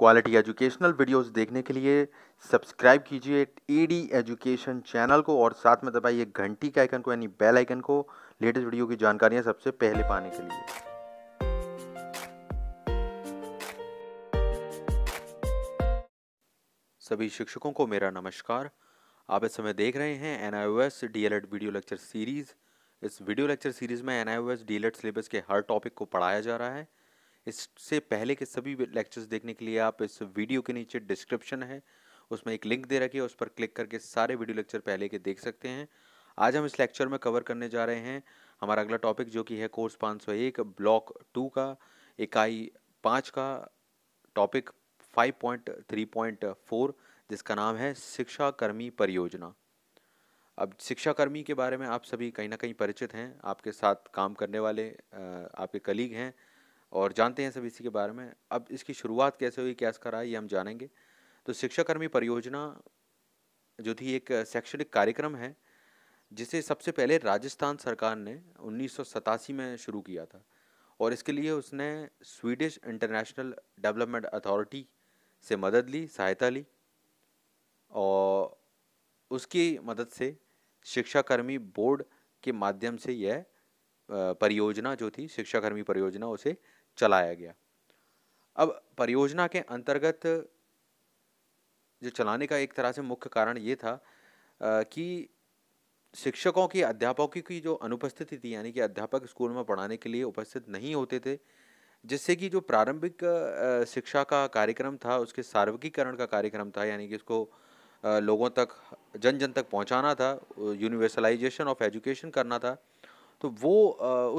quality educational videos देखने के लिए सब्सक्राइब कीजिए ईडी एजुकेशन चैनल को और साथ में दबाइए घंटी के आइकन को यानी बेल आइकन को लेटेस्ट वीडियो की जानकारियां सबसे पहले पाने के लिए सभी शिक्षकों को मेरा नमस्कार आप इस समय देख रहे हैं N I O S D El Ed video lecture series इस वीडियो लेक्चर सीरीज़ में N I O S D El Ed syllabus के हर टॉपिक को पढ़ाया जा रहा है इससे पहले के सभी लेक्चर्स देखने के लिए आप इस वीडियो के नीचे डिस्क्रिप्शन है उसमें एक लिंक दे रखी है उस पर क्लिक करके सारे वीडियो लेक्चर पहले के देख सकते हैं आज हम इस लेक्चर में कवर करने जा रहे हैं हमारा अगला टॉपिक जो कि है कोर्स 501 ब्लॉक टू का इकाई पाँच का टॉपिक 5.3.4 जिसका नाम है शिक्षाकर्मी परियोजना अब शिक्षाकर्मी के बारे में आप सभी कहीं ना कहीं परिचित हैं आपके साथ काम करने वाले आपके कलीग हैं और जानते हैं सब इसी के बारे में अब इसकी शुरुआत कैसे हुई क्या इसका रहा ये हम जानेंगे तो शिक्षाकर्मी परियोजना जो थी एक शैक्षणिक कार्यक्रम है जिसे सबसे पहले राजस्थान सरकार ने उन्नीस में शुरू किया था और इसके लिए उसने स्वीडिश इंटरनेशनल डेवलपमेंट अथॉरिटी से मदद ली सहायता ली और उसकी मदद से शिक्षाकर्मी बोर्ड के माध्यम से यह परियोजना जो थी शिक्षाकर्मी परियोजना उसे चलाया गया अब परियोजना के अंतर्गत जो चलाने का एक तरह से मुख्य कारण ये था कि शिक्षकों की अध्यापकों की जो अनुपस्थिति थी यानी कि अध्यापक स्कूल में पढ़ाने के लिए उपस्थित नहीं होते थे जिससे कि जो प्रारंभिक शिक्षा का कार्यक्रम था उसके सार्वकीकरण का कार्यक्रम था यानी कि उसको लोगों तक जन जन तक पहुंचाना था यूनिवर्सलाइजेशन ऑफ एजुकेशन करना था तो वो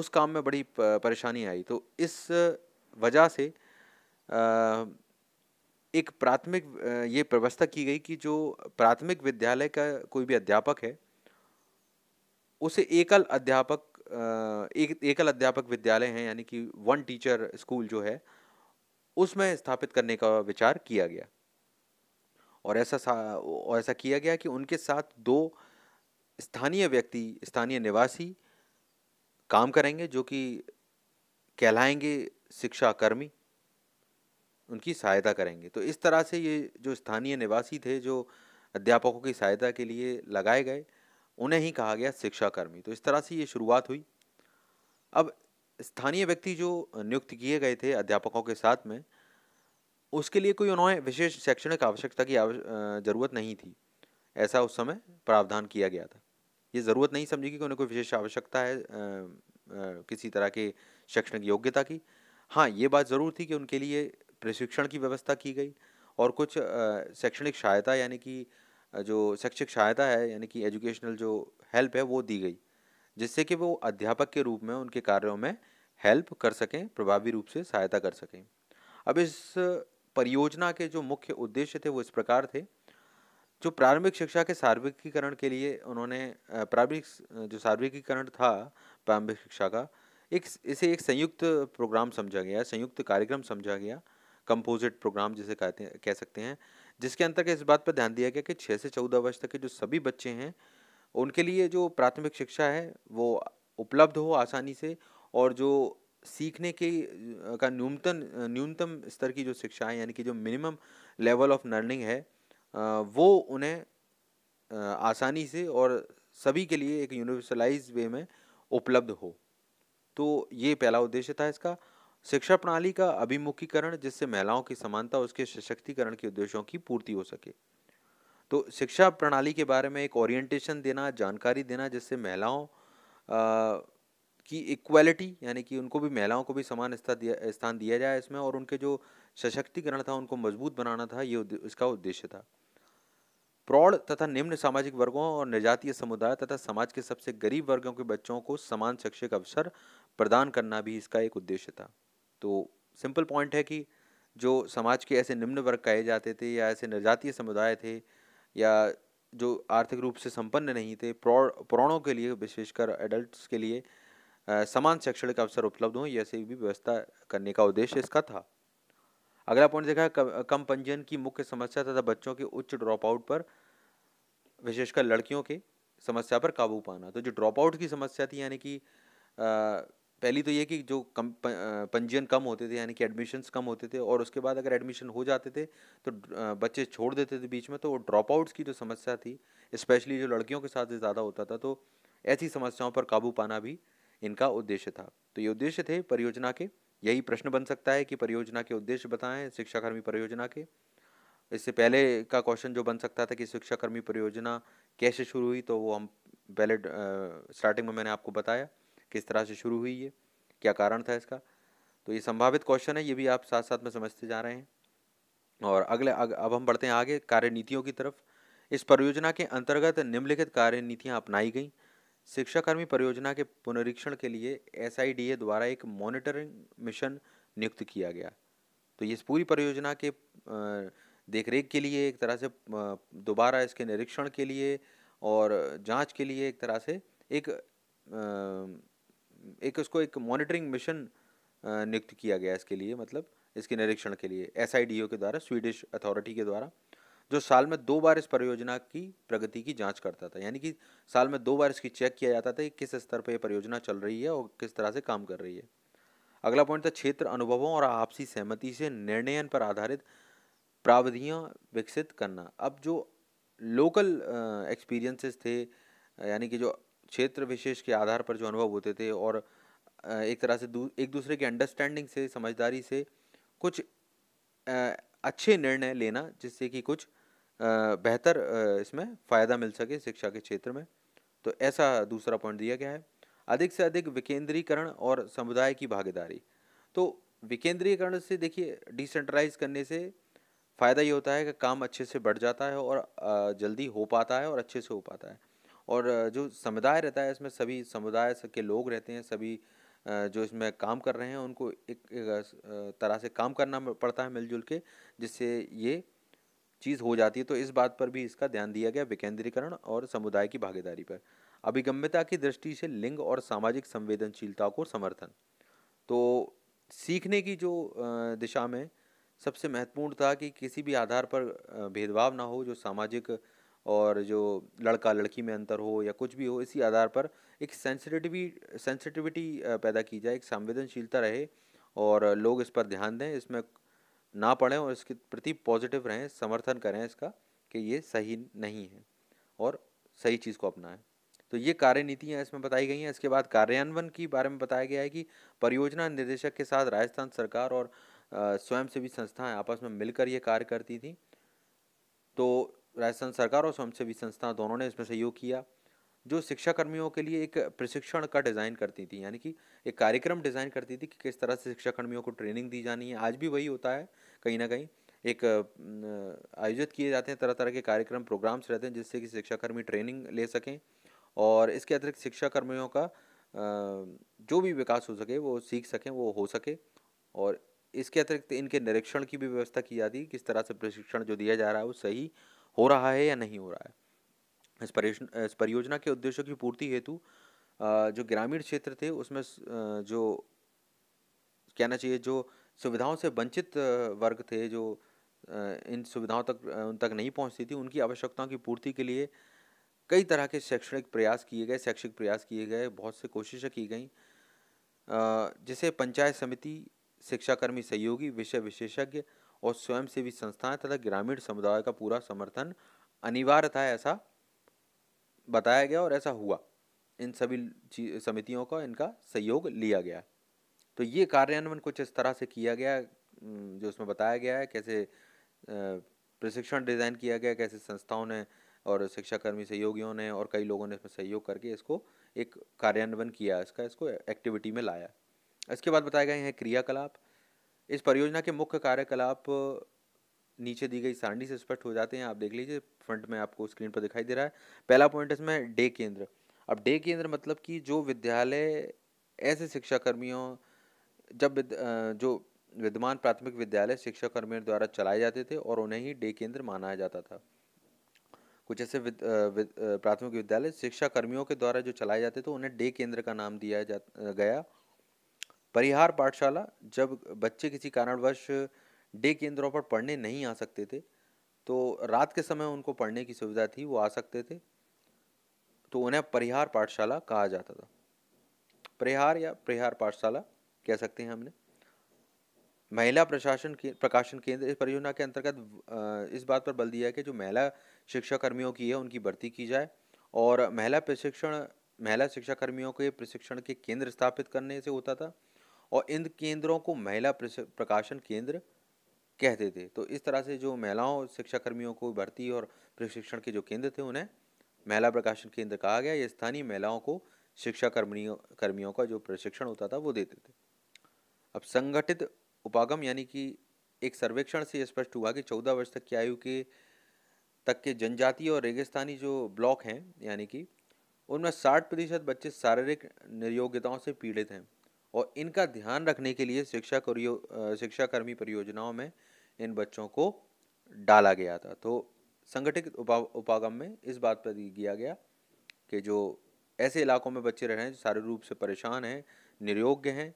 उस काम में बड़ी परेशानी आई तो इस वजह से एक प्राथमिक ये व्यवस्था की गई कि जो प्राथमिक विद्यालय का कोई भी अध्यापक है उसे एकल अध्यापक एक एकल अध्यापक विद्यालय हैं यानी कि वन टीचर स्कूल जो है उसमें स्थापित करने का विचार किया गया और ऐसा और ऐसा किया गया कि उनके साथ दो स्थानीय व्यक्ति स्थानीय निवासी काम करेंगे जो कि कहलाएंगे शिक्षा कर्मी उनकी सहायता करेंगे तो इस तरह से ये जो स्थानीय निवासी थे जो अध्यापकों की सहायता के लिए लगाए गए उन्हें ही कहा गया शिक्षाकर्मी तो इस तरह से ये शुरुआत हुई अब स्थानीय व्यक्ति जो नियुक्त किए गए थे अध्यापकों के साथ में उसके लिए कोई उन्होंने विशेष शैक्षणिक आवश्यकता की ज़रूरत नहीं थी ऐसा उस समय प्रावधान किया गया था ये ज़रूरत नहीं समझेगी कि उन्हें कोई विशेष आवश्यकता है आ, आ, किसी तरह के शैक्षणिक योग्यता की हाँ ये बात ज़रूर थी कि उनके लिए प्रशिक्षण की व्यवस्था की गई और कुछ शैक्षणिक सहायता यानी कि जो शैक्षिक सहायता है यानी कि एजुकेशनल जो हेल्प है वो दी गई जिससे कि वो अध्यापक के रूप में उनके कार्यों में हेल्प कर सकें प्रभावी रूप से सहायता कर सकें अब इस परियोजना के जो मुख्य उद्देश्य थे वो इस प्रकार थे जो प्रारंभिक शिक्षा के सार्विकीकरण के लिए उन्होंने प्रारंभिक जो सार्विकीकरण था प्रारंभिक शिक्षा का एक इसे एक संयुक्त प्रोग्राम समझा गया संयुक्त कार्यक्रम समझा गया कंपोजिट प्रोग्राम जिसे कहते कह सकते हैं जिसके अंतर्गत इस बात पर ध्यान दिया गया कि छः से चौदह वर्ष तक के जो सभी बच्चे हैं उनके लिए जो प्राथमिक शिक्षा है वो उपलब्ध हो आसानी से और जो सीखने के का न्यूनतम न्यूनतम स्तर की जो शिक्षा है यानी कि जो मिनिमम लेवल ऑफ लर्निंग है वो उन्हें आसानी से और सभी के लिए एक यूनिवर्सलाइज वे में उपलब्ध हो तो ये पहला उद्देश्य था इसका शिक्षा प्रणाली का अभिमुखीकरण जिससे महिलाओं की समानता उसके सशक्तिकरण के उद्देश्यों की पूर्ति हो सके तो शिक्षा प्रणाली के बारे में एक ओरिएंटेशन देना जानकारी देना जिससे महिलाओं की इक्वालिटी यानी कि उनको भी महिलाओं को भी समान स्थान दिया स्थान दिया जाए इसमें और उनके जो सशक्तिकरण था उनको मजबूत बनाना था ये इसका उद्देश्य था प्रौढ़ तथा निम्न सामाजिक वर्गों और निजातीय समुदाय तथा समाज के सबसे गरीब वर्गों के बच्चों को समान शैक्षिक अवसर प्रदान करना भी इसका एक उद्देश्य था तो सिंपल पॉइंट है कि जो समाज के ऐसे निम्न वर्ग कहे जाते थे या ऐसे निर्जातीय समुदाय थे या जो आर्थिक रूप से संपन्न नहीं थे प्रौढ़ प्रौढ़ों के लिए विशेषकर एडल्ट्स के लिए आ, समान शैक्षणिक अवसर उपलब्ध हों ऐसी भी व्यवस्था करने का उद्देश्य इसका था अगला पॉइंट देखा कम पंजीयन की मुख्य समस्या तथा बच्चों के उच्च ड्रॉप आउट पर विशेषकर लड़कियों के समस्या पर काबू पाना तो जो ड्रॉप आउट की समस्या थी यानी कि पहली तो ये कि जो कम पंजीयन कम होते थे यानी कि एडमिशन्स कम होते थे और उसके बाद अगर एडमिशन हो जाते थे तो बच्चे छोड़ देते थे बीच में तो वो ड्रॉप आउट्स की जो समस्या थी स्पेशली जो लड़कियों के साथ ज़्यादा होता था तो ऐसी समस्याओं पर काबू पाना भी इनका उद्देश्य था तो ये उद्देश्य थे परियोजना के यही प्रश्न बन सकता है कि परियोजना के उद्देश्य बताएं शिक्षाकर्मी परियोजना के इससे पहले का क्वेश्चन जो बन सकता था कि शिक्षाकर्मी परियोजना कैसे शुरू हुई तो वो हम पहले स्टार्टिंग में मैंने आपको बताया किस तरह से शुरू हुई ये क्या कारण था इसका तो ये संभावित क्वेश्चन है ये भी आप साथ साथ में समझते जा रहे हैं और अगले अग, अब हम बढ़ते हैं आगे कार्य नीतियों की तरफ इस परियोजना के अंतर्गत निम्नलिखित कार्य नीतियाँ अपनाई गई शिक्षाकर्मी परियोजना के पुनरीक्षण के लिए एस द्वारा एक मॉनिटरिंग मिशन नियुक्त किया गया तो इस पूरी परियोजना के देखरेख के लिए एक तरह से दोबारा इसके निरीक्षण के लिए और जांच के लिए एक तरह से एक एक उसको एक मॉनिटरिंग मिशन नियुक्त किया गया इसके लिए मतलब इसके निरीक्षण के लिए एस के द्वारा स्वीडिश अथॉरिटी के द्वारा जो साल में दो बार इस परियोजना की प्रगति की जांच करता था यानी कि साल में दो बार इसकी चेक किया जाता था कि किस स्तर पर यह परियोजना चल रही है और किस तरह से काम कर रही है अगला पॉइंट था क्षेत्र अनुभवों और आपसी सहमति से निर्णयन पर आधारित प्रावधियाँ विकसित करना अब जो लोकल एक्सपीरियंसेस थे यानी कि जो क्षेत्र विशेष के आधार पर जो अनुभव होते थे और एक तरह से दू, एक दूसरे की अंडरस्टैंडिंग से समझदारी से कुछ अच्छे निर्णय लेना जिससे कि कुछ बेहतर इसमें फ़ायदा मिल सके शिक्षा के क्षेत्र में तो ऐसा दूसरा पॉइंट दिया गया है अधिक से अधिक विकेंद्रीकरण और समुदाय की भागीदारी तो विकेंद्रीकरण से देखिए डिसेंट्रलाइज करने से फ़ायदा ये होता है कि काम अच्छे से बढ़ जाता है और जल्दी हो पाता है और अच्छे से हो पाता है और जो समुदाय रहता है इसमें सभी समुदाय के लोग रहते हैं सभी जो इसमें काम कर रहे हैं उनको एक, एक तरह से काम करना पड़ता है मिलजुल के जिससे ये चीज़ हो जाती है तो इस बात पर भी इसका ध्यान दिया गया विकेंद्रीकरण और समुदाय की भागीदारी पर अभिगम्यता की दृष्टि से लिंग और सामाजिक संवेदनशीलता को समर्थन तो सीखने की जो दिशा में सबसे महत्वपूर्ण था कि किसी भी आधार पर भेदभाव ना हो जो सामाजिक और जो लड़का लड़की में अंतर हो या कुछ भी हो इसी आधार पर एक सेंसिटिविटी सेंसिटिविटी पैदा की जाए एक संवेदनशीलता रहे और लोग इस पर ध्यान दें इसमें ना पढ़ें और इसके प्रति पॉजिटिव रहें समर्थन करें इसका कि ये सही नहीं है और सही चीज़ को अपनाएं तो ये कार्य नीतियाँ इसमें बताई गई हैं इसके बाद कार्यान्वयन की बारे में बताया गया है कि परियोजना निर्देशक के साथ राजस्थान सरकार और स्वयंसेवी संस्थाएं आपस में मिलकर ये कार्य करती थी तो राजस्थान सरकार और स्वयंसेवी संस्था दोनों ने इसमें सहयोग किया जो शिक्षा कर्मियों के लिए एक प्रशिक्षण का डिज़ाइन करती थी यानी कि एक कार्यक्रम डिज़ाइन करती थी कि किस तरह से शिक्षाकर्मियों को ट्रेनिंग दी जानी है आज भी वही होता है कहीं ना कहीं एक आयोजित किए जाते हैं तरह तरह के कार्यक्रम प्रोग्राम्स रहते हैं जिससे कि शिक्षाकर्मी ट्रेनिंग ले सकें और इसके अतिरिक्त शिक्षाकर्मियों का जो भी विकास हो सके वो सीख सकें वो हो सके और इसके अतिरिक्त इनके निरीक्षण की भी व्यवस्था की जाती है किस तरह से प्रशिक्षण जो दिया जा रहा है वो सही हो रहा है या नहीं हो रहा है इस परियोजना के उद्देश्यों की पूर्ति हेतु जो ग्रामीण क्षेत्र थे उसमें जो कहना चाहिए जो सुविधाओं से वंचित वर्ग थे जो इन सुविधाओं तक उन तक नहीं पहुंचती थी उनकी आवश्यकताओं की पूर्ति के लिए कई तरह के शैक्षणिक प्रयास किए गए शैक्षिक प्रयास किए गए बहुत से कोशिशें की गई जिसे पंचायत समिति शिक्षाकर्मी सहयोगी विषय विशेषज्ञ और स्वयंसेवी संस्थाएं तथा ग्रामीण समुदाय का पूरा समर्थन अनिवार्य था ऐसा बताया गया और ऐसा हुआ इन सभी समितियों का इनका सहयोग लिया गया तो ये कार्यान्वयन कुछ इस तरह से किया गया जो उसमें बताया गया है कैसे प्रशिक्षण डिज़ाइन किया गया कैसे संस्थाओं ने और शिक्षाकर्मी सहयोगियों ने और कई लोगों ने इसमें सहयोग करके इसको एक कार्यान्वयन किया इसका इसको एक्टिविटी में लाया इसके बाद बताए गए हैं क्रियाकलाप इस परियोजना के मुख्य कार्यकलाप नीचे दी गई सारणी से स्पष्ट हो जाते हैं आप देख लीजिए फ्रंट में आपको स्क्रीन पर दिखाई दे रहा है पहला पॉइंट इसमें डे केंद्र अब डे केंद्र मतलब कि जो विद्यालय ऐसे शिक्षा कर्मियों जब विद, जो विद्यमान प्राथमिक विद्यालय शिक्षा कर्मियों द्वारा चलाए जाते थे और उन्हें ही डे केंद्र माना जाता था कुछ ऐसे विद, विद, प्राथमिक विद्यालय कर्मियों के द्वारा जो चलाए जाते थे उन्हें डे केंद्र का नाम दिया जा गया परिहार पाठशाला जब बच्चे किसी कारणवश डे केंद्रों पर पढ़ने नहीं आ सकते थे तो रात के समय उनको पढ़ने की सुविधा थी वो आ सकते थे तो उन्हें परिहार पाठशाला कहा जाता था परिहार या परिहार पाठशाला कह सकते हैं हमने महिला प्रशासन के प्रकाशन केंद्र इस परियोजना के अंतर्गत इस बात पर बल दिया कि जो महिला शिक्षा कर्मियों की है उनकी भर्ती की जाए और महिला प्रशिक्षण महिला शिक्षा कर्मियों के प्रशिक्षण के केंद्र स्थापित करने से होता था और इन केंद्रों को महिला प्रकाशन केंद्र कहते थे तो इस तरह से जो महिलाओं शिक्षा कर्मियों को भर्ती और प्रशिक्षण के जो केंद्र थे उन्हें महिला प्रकाशन केंद्र कहा गया ये स्थानीय महिलाओं को शिक्षा कर्मियों कर्मियों का जो प्रशिक्षण होता था वो देते थे अब संगठित उपागम यानी कि एक सर्वेक्षण से स्पष्ट हुआ कि चौदह वर्ष तक की आयु के तक के जनजातीय और रेगिस्तानी जो ब्लॉक हैं यानी कि उनमें साठ प्रतिशत बच्चे शारीरिक निर्योग्यताओं से पीड़ित हैं और इनका ध्यान रखने के लिए शिक्षा शिक्षाकर्मी परियोजनाओं में इन बच्चों को डाला गया था तो संगठित उपा उपागम में इस बात पर किया गया कि जो ऐसे इलाकों में बच्चे रह रहे हैं जो सारे रूप से परेशान हैं निरोग्य हैं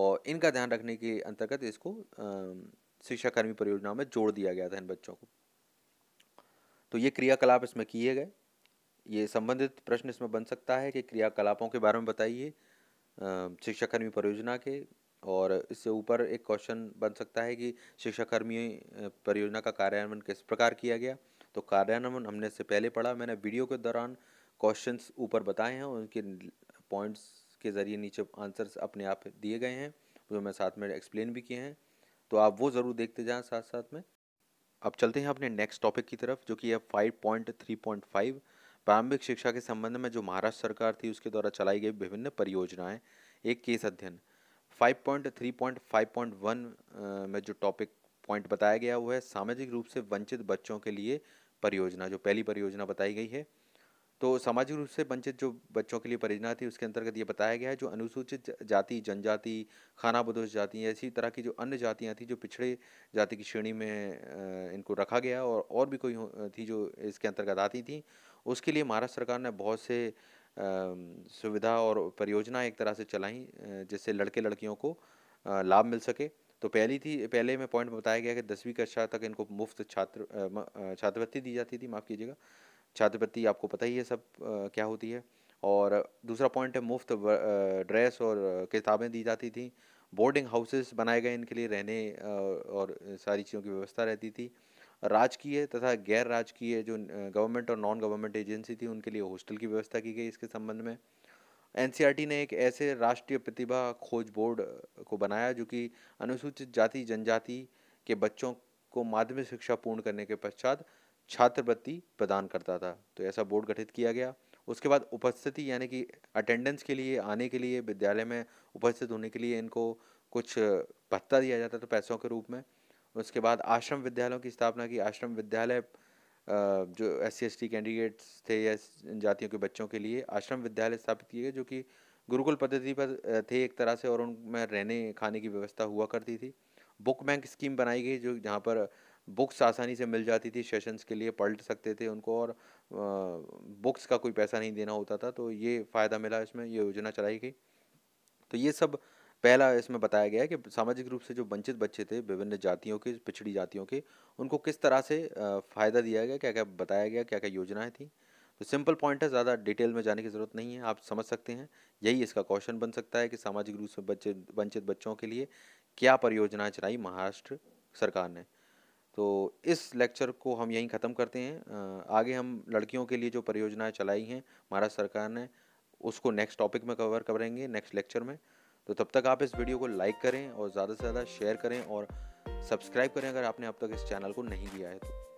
और इनका ध्यान रखने के अंतर्गत इसको शिक्षाकर्मी परियोजना में जोड़ दिया गया था इन बच्चों को तो ये क्रियाकलाप इसमें किए गए ये संबंधित प्रश्न इसमें बन सकता है कि क्रियाकलापों के बारे में बताइए शिक्षाकर्मी परियोजना के और इससे ऊपर एक क्वेश्चन बन सकता है कि शिक्षाकर्मी परियोजना का कार्यान्वयन किस प्रकार किया गया तो कार्यान्वयन हमने से पहले पढ़ा मैंने वीडियो के दौरान क्वेश्चंस ऊपर बताए हैं उनके पॉइंट्स के ज़रिए नीचे आंसर्स अपने आप दिए गए हैं जो मैं साथ में एक्सप्लेन भी किए हैं तो आप वो ज़रूर देखते जाएँ साथ साथ में अब चलते हैं अपने नेक्स्ट टॉपिक की तरफ जो कि है five point three point five प्रारंभिक शिक्षा के संबंध में जो महाराष्ट्र सरकार थी उसके द्वारा चलाई गई विभिन्न परियोजनाएं एक केस अध्ययन five five point point point three one में जो टॉपिक पॉइंट बताया गया वो है सामाजिक रूप से वंचित बच्चों के लिए परियोजना जो पहली परियोजना बताई गई है तो सामाजिक रूप से वंचित जो बच्चों के लिए परियोजना थी उसके अंतर्गत ये बताया गया है जो अनुसूचित जाति जनजाति खाना बदोश जाति ऐसी तरह की जो अन्य जातियाँ थी जो पिछड़े जाति की श्रेणी में इनको रखा गया और और भी कोई थी जो इसके अंतर्गत आती थी उसके लिए महाराष्ट्र सरकार ने बहुत से सुविधा और परियोजना एक तरह से चलाई जिससे लड़के लड़कियों को लाभ मिल सके तो पहली थी पहले में पॉइंट बताया गया कि दसवीं कक्षा तक इनको मुफ्त छात्र छात्रवृत्ति दी जाती थी माफ़ कीजिएगा छात्रवृत्ति आपको पता ही है सब क्या होती है और दूसरा पॉइंट है मुफ्त ड्रेस और किताबें दी जाती थी बोर्डिंग हाउसेस बनाए गए इनके लिए रहने और सारी चीज़ों की व्यवस्था रहती थी राजकीय तथा गैर राजकीय जो गवर्नमेंट और नॉन गवर्नमेंट एजेंसी थी उनके लिए हॉस्टल की व्यवस्था की गई इसके संबंध में एनसीईआरटी ने एक ऐसे राष्ट्रीय प्रतिभा खोज बोर्ड को बनाया जो कि अनुसूचित जाति जनजाति के बच्चों को माध्यमिक शिक्षा पूर्ण करने के पश्चात छात्रवृत्ति प्रदान करता था तो ऐसा बोर्ड गठित किया गया उसके बाद उपस्थिति यानी कि अटेंडेंस के लिए आने के लिए विद्यालय में उपस्थित होने के लिए इनको कुछ भत्ता दिया जाता था पैसों के रूप में उसके बाद आश्रम विद्यालयों की स्थापना की आश्रम विद्यालय जो एस सी कैंडिडेट्स थे या जातियों के बच्चों के लिए आश्रम विद्यालय स्थापित किए गए जो कि गुरुकुल पद्धति पर थे एक तरह से और उनमें रहने खाने की व्यवस्था हुआ करती थी बुक बैंक स्कीम बनाई गई जो जहाँ पर बुक्स आसानी से मिल जाती थी सेशंस के लिए पलट सकते थे उनको और बुक्स का कोई पैसा नहीं देना होता था तो ये फ़ायदा मिला इसमें ये योजना चलाई गई तो ये सब पहला इसमें बताया गया है कि सामाजिक रूप से जो वंचित बच्चे थे विभिन्न जातियों के पिछड़ी जातियों के उनको किस तरह से फ़ायदा दिया गया क्या क्या बताया गया क्या क्या योजनाएँ थी तो सिंपल पॉइंट है ज़्यादा डिटेल में जाने की ज़रूरत नहीं है आप समझ सकते हैं यही इसका क्वेश्चन बन सकता है कि सामाजिक रूप से बच्चे वंचित बच्चों के लिए क्या परियोजनाएँ चलाई महाराष्ट्र सरकार ने तो इस लेक्चर को हम यहीं ख़त्म करते हैं आगे हम लड़कियों के लिए जो परियोजनाएँ चलाई हैं महाराष्ट्र सरकार ने उसको नेक्स्ट टॉपिक में कवर करेंगे नेक्स्ट लेक्चर में तो तब तक आप इस वीडियो को लाइक करें और ज़्यादा से ज़्यादा शेयर करें और सब्सक्राइब करें अगर आपने अब तक इस चैनल को नहीं किया है तो